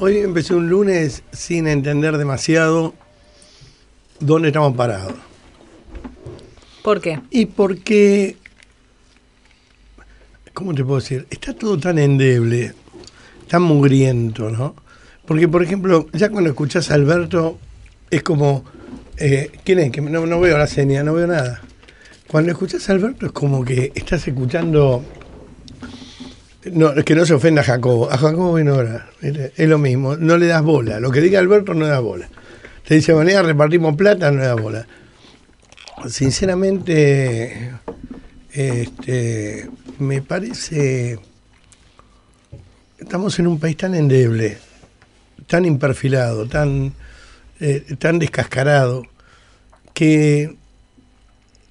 Hoy empecé un lunes sin entender demasiado dónde estamos parados. ¿Por qué? Y porque, ¿cómo te puedo decir? Está todo tan endeble, tan mugriento, ¿no? Porque, por ejemplo, ya cuando escuchás a Alberto, es como, eh, ¿quién es? Que no, no, veo la señal, no veo nada. Cuando escuchás a Alberto es como que estás escuchando no, es que no se ofenda a Jacobo. A Jacobo viene ahora. Es lo mismo. No le das bola. Lo que diga Alberto no le bola. Te dice, manera, repartimos plata, no le bola. Sinceramente, este, me parece. Estamos en un país tan endeble, tan imperfilado, tan, eh, tan descascarado, que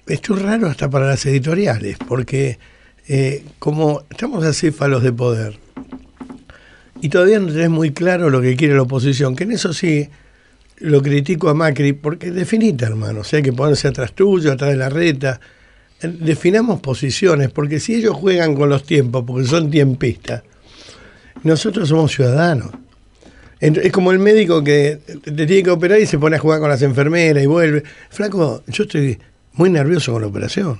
esto es raro hasta para las editoriales, porque eh, como estamos acéfalos de poder y todavía no tenés muy claro lo que quiere la oposición, que en eso sí lo critico a Macri, porque definita, hermano, o sea, que ponerse atrás tuyo, atrás de la reta, definamos posiciones, porque si ellos juegan con los tiempos, porque son tiempistas, nosotros somos ciudadanos. Es como el médico que te tiene que operar y se pone a jugar con las enfermeras y vuelve. Flaco, yo estoy muy nervioso con la operación.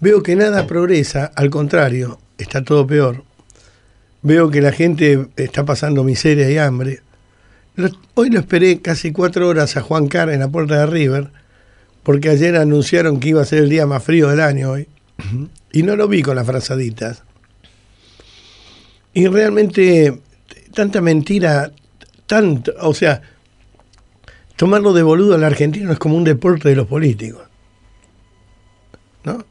Veo que nada progresa, al contrario, está todo peor. Veo que la gente está pasando miseria y hambre. Hoy lo esperé casi cuatro horas a Juan Carr en la puerta de River, porque ayer anunciaron que iba a ser el día más frío del año hoy, y no lo vi con las frazaditas. Y realmente, tanta mentira, tanto, o sea, tomarlo de boludo al argentino es como un deporte de los políticos. ¿No?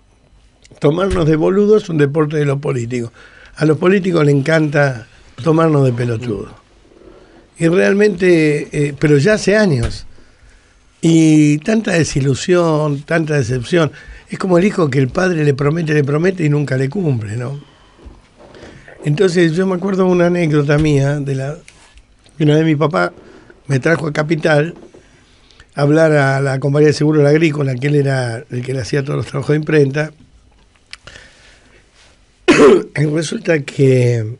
tomarnos de boludo es un deporte de los políticos. A los políticos les encanta tomarnos de pelotudo. Y realmente, eh, pero ya hace años. Y tanta desilusión, tanta decepción. Es como el hijo que el padre le promete, le promete y nunca le cumple, ¿no? Entonces yo me acuerdo de una anécdota mía de la una vez mi papá me trajo a Capital a hablar a la compañía de seguros agrícola, que él era el que le hacía todos los trabajos de imprenta resulta que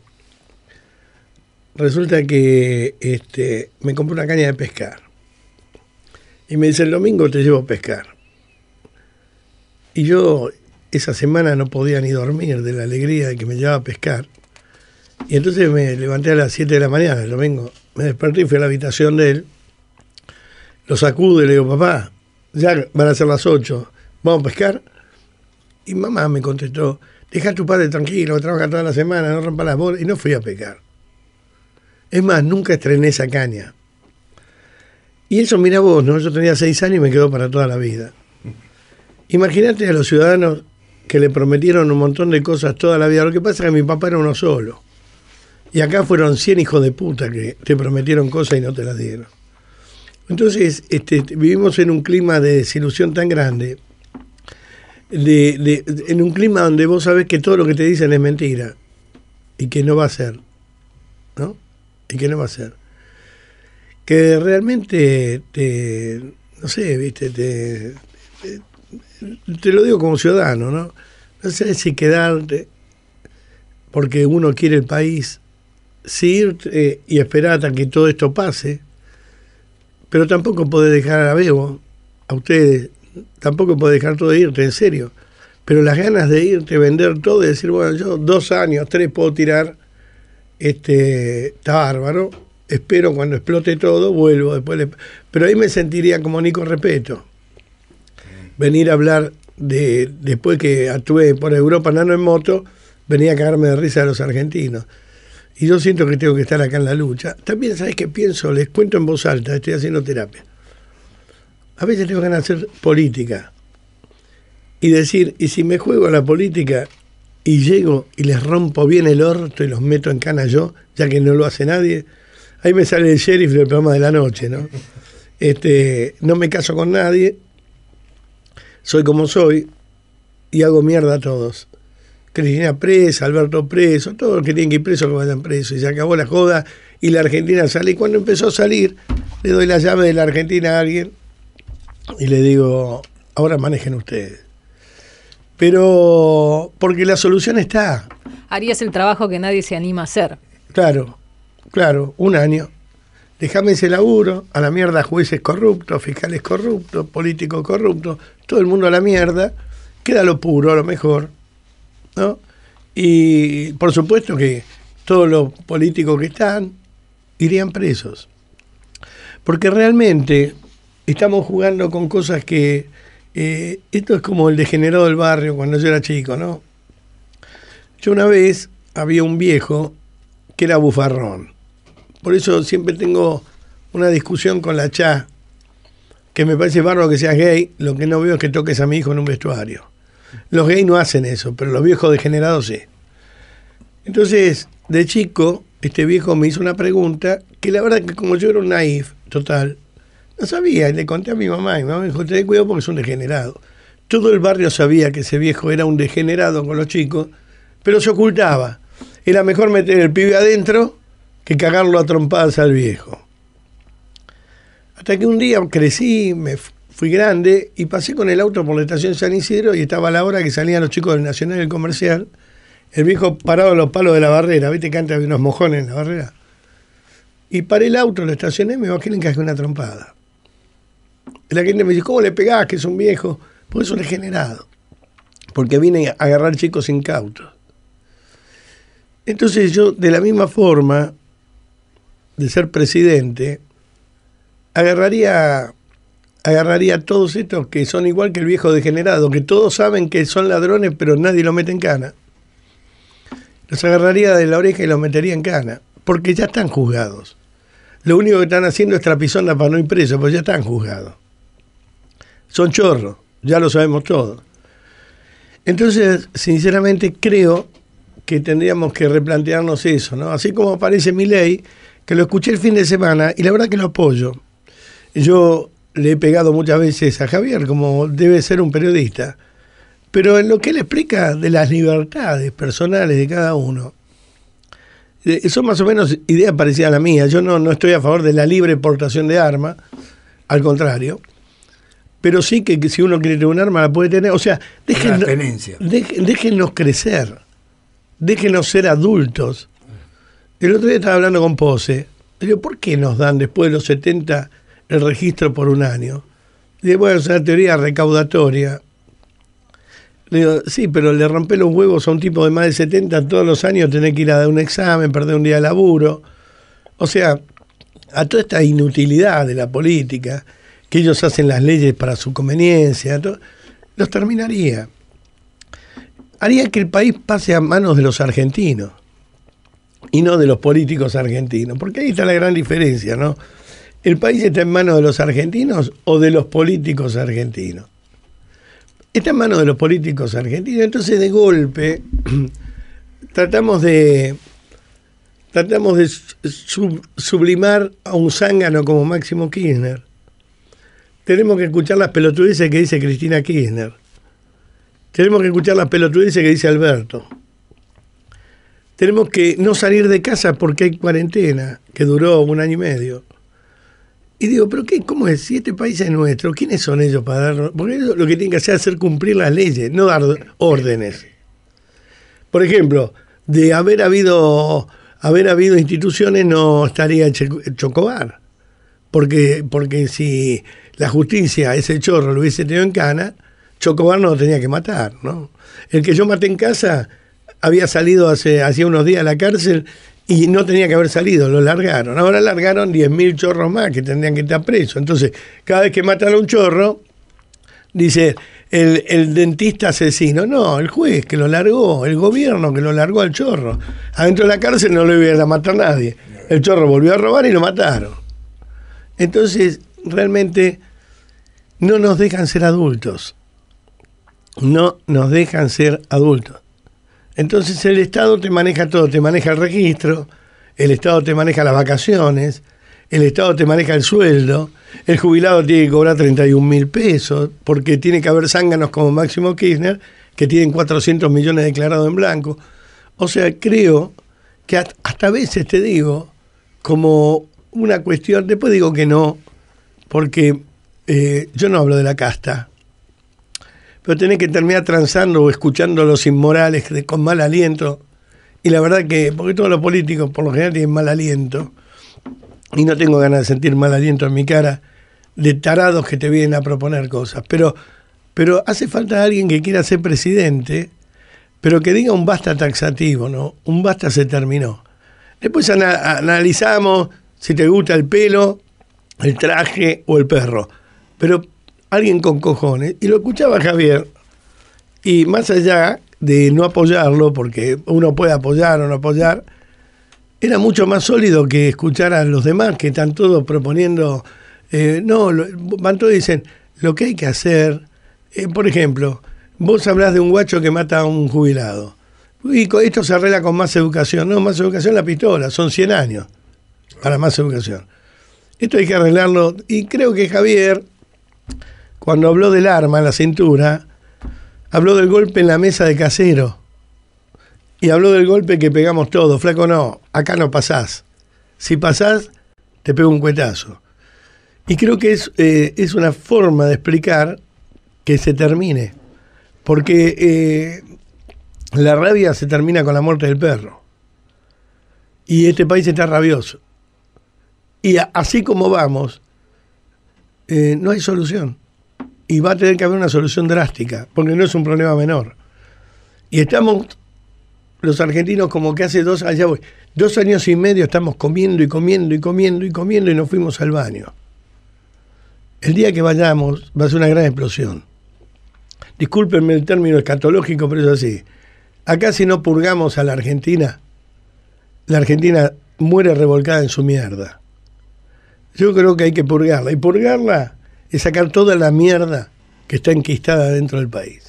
resulta que este, me compré una caña de pescar. Y me dice, el domingo te llevo a pescar. Y yo esa semana no podía ni dormir de la alegría de que me llevaba a pescar. Y entonces me levanté a las 7 de la mañana el domingo. Me desperté y fui a la habitación de él. Lo sacudo y le digo, papá, ya van a ser las 8, ¿vamos a pescar? Y mamá me contestó, deja a tu padre tranquilo, trabaja toda la semana, no rompa las bolas. Y no fui a pecar. Es más, nunca estrené esa caña. Y eso, mira vos, ¿no? Yo tenía seis años y me quedó para toda la vida. Imagínate a los ciudadanos que le prometieron un montón de cosas toda la vida. Lo que pasa es que mi papá era uno solo. Y acá fueron cien hijos de puta que te prometieron cosas y no te las dieron. Entonces, este, vivimos en un clima de desilusión tan grande de, de, en un clima donde vos sabes que todo lo que te dicen es mentira y que no va a ser, ¿no? Y que no va a ser. Que realmente te, no sé, viste, te, te, lo digo como ciudadano, ¿no? No sé si quedarte porque uno quiere el país, si irte eh, y esperar hasta que todo esto pase, pero tampoco podés dejar a Bebo, a ustedes tampoco puedo dejar todo de irte, en serio. Pero las ganas de irte, vender todo y decir, bueno, yo dos años, tres puedo tirar, este, está bárbaro. Espero cuando explote todo, vuelvo después. Pero ahí me sentiría como Nico Repeto. Venir a hablar de después que actué por Europa Nano en moto, venía a cagarme de risa a los argentinos. Y yo siento que tengo que estar acá en la lucha. También, ¿sabes qué pienso? Les cuento en voz alta, estoy haciendo terapia. A veces tengo ganas de hacer política y decir, y si me juego a la política y llego y les rompo bien el orto y los meto en cana yo, ya que no lo hace nadie, ahí me sale el sheriff del programa de la noche, ¿no? Este, no me caso con nadie, soy como soy y hago mierda a todos. Cristina presa, Alberto preso, todos los que tienen que ir preso lo vayan presos. Y se acabó la joda y la Argentina sale. Y cuando empezó a salir, le doy la llave de la Argentina a alguien y le digo, ahora manejen ustedes. Pero porque la solución está. Harías el trabajo que nadie se anima a hacer. Claro, claro, un año. Déjame ese laburo, a la mierda jueces corruptos, fiscales corruptos, políticos corruptos, todo el mundo a la mierda, queda lo puro, a lo mejor, ¿no? Y por supuesto que todos los políticos que están irían presos. Porque realmente estamos jugando con cosas que... Eh, esto es como el degenerado del barrio cuando yo era chico, ¿no? Yo una vez había un viejo que era bufarrón. Por eso siempre tengo una discusión con la cha, que me parece bárbaro que seas gay, lo que no veo es que toques a mi hijo en un vestuario. Los gays no hacen eso, pero los viejos degenerados sí. Entonces, de chico, este viejo me hizo una pregunta que la verdad que como yo era un naif total, no sabía, le conté a mi mamá y mi mamá me dijo, ten cuidado porque es un degenerado. Todo el barrio sabía que ese viejo era un degenerado con los chicos, pero se ocultaba. Era mejor meter el pibe adentro que cagarlo a trompadas al viejo. Hasta que un día crecí, me fui grande y pasé con el auto por la estación San Isidro y estaba a la hora que salían los chicos del Nacional y el Comercial. El viejo parado en los palos de la barrera, viste que antes había unos mojones en la barrera. Y paré el auto, lo estacioné, me bajé que le una trompada. La gente me dice, ¿cómo le pegás que es viejo? viejo es un degenerado Porque vienen a agarrar chicos incautos. Entonces yo, de la misma forma de ser presidente, agarraría, agarraría a todos estos que son igual que el viejo degenerado, que todos saben que son ladrones, pero nadie los mete en cana. Los agarraría de la oreja y los metería en cana, porque ya están juzgados. Lo único que están haciendo es trapisonda para no ir preso, pues ya están juzgados. Son chorros, ya lo sabemos todo. Entonces, sinceramente creo que tendríamos que replantearnos eso, ¿no? Así como aparece mi ley, que lo escuché el fin de semana y la verdad que lo apoyo. Yo le he pegado muchas veces a Javier, como debe ser un periodista, pero en lo que él explica de las libertades personales de cada uno, eh, son más o menos ideas parecidas a la mía. Yo no, no estoy a favor de la libre portación de armas, al contrario. Pero sí que, si uno quiere tener un arma la puede tener. O sea, déjenos, crecer, déjenos ser adultos. El otro día estaba hablando con Pose. Le digo, ¿por qué nos dan después de los 70 el registro por un año? digo, bueno, es una teoría recaudatoria sí, pero le rompe los huevos a un tipo de más de 70 todos los años, tener que ir a dar un examen, perder un día de laburo. O sea, a toda esta inutilidad de la política, que ellos hacen las leyes para su conveniencia, los terminaría. Haría que el país pase a manos de los argentinos y no de los políticos argentinos, porque ahí está la gran diferencia, ¿no? ¿El país está en manos de los argentinos o de los políticos argentinos? está en manos de los políticos argentinos. Entonces, de golpe, tratamos de tratamos de sublimar a un zángano como Máximo Kirchner. Tenemos que escuchar las pelotudeces que dice Cristina Kirchner. Tenemos que escuchar las pelotudeces que dice Alberto. Tenemos que no salir de casa porque hay cuarentena, que duró un año y medio. Y digo, ¿pero qué? ¿Cómo es? Si este país es nuestro, ¿quiénes son ellos para darnos? Porque ellos lo que tienen que hacer es hacer cumplir las leyes, no dar órdenes. Por ejemplo, de haber habido, haber habido instituciones no estaría Chocobar. Porque, porque si la justicia, ese chorro, lo hubiese tenido en cana, Chocobar no lo tenía que matar, ¿no? El que yo maté en casa había salido hace, hacía unos días a la cárcel y no tenía que haber salido, lo largaron. Ahora largaron 10.000 chorros más que tendrían que estar presos. Entonces, cada vez que matan a un chorro, dice el, dentista asesino. No, el juez que lo largó, el gobierno que lo largó al chorro. Adentro de la cárcel no lo iba a matar nadie. El chorro volvió a robar y lo mataron. Entonces, realmente no nos dejan ser adultos. No nos dejan ser adultos. Entonces el Estado te maneja todo, te maneja el registro, el Estado te maneja las vacaciones, el Estado te maneja el sueldo, el jubilado tiene que cobrar 31 mil pesos, porque tiene que haber zánganos como Máximo Kirchner, que tienen 400 millones declarados en blanco. O sea, creo que hasta a veces te digo, como una cuestión, después digo que no, porque eh, yo no hablo de la casta, pero tenés que terminar transando o escuchando los inmorales con mal aliento. Y la verdad que, porque todos los políticos por lo general tienen mal aliento, y no tengo ganas de sentir mal aliento en mi cara, de tarados que te vienen a proponer cosas. Pero, pero hace falta alguien que quiera ser presidente, pero que diga un basta taxativo, ¿no? Un basta se terminó. Después analizamos si te gusta el pelo, el traje o el perro. Pero alguien con cojones, y lo escuchaba Javier, y más allá de no apoyarlo, porque uno puede apoyar o no apoyar, era mucho más sólido que escuchar a los demás que están todos proponiendo, eh, no, van todos y dicen, lo que hay que hacer, eh, por ejemplo, vos hablás de un guacho que mata a un jubilado, y esto se arregla con más educación, no, más educación la pistola, son 100 años para más educación. Esto hay que arreglarlo, y creo que Javier cuando habló del arma en la cintura, habló del golpe en la mesa de casero. Y habló del golpe que pegamos todos. Flaco, no, acá no pasás. Si pasás, te pego un cuetazo. Y creo que es, eh, es una forma de explicar que se termine. Porque eh, la rabia se termina con la muerte del perro. Y este país está rabioso. Y así como vamos, eh, no hay solución y va a tener que haber una solución drástica, porque no es un problema menor. Y estamos, los argentinos, como que hace dos, allá dos años y medio estamos comiendo y comiendo y comiendo y comiendo y nos fuimos al baño. El día que vayamos va a ser una gran explosión. Discúlpenme el término escatológico, pero es así. Acá si no purgamos a la Argentina, la Argentina muere revolcada en su mierda. Yo creo que hay que purgarla. Y purgarla es sacar toda la mierda que está enquistada dentro del país.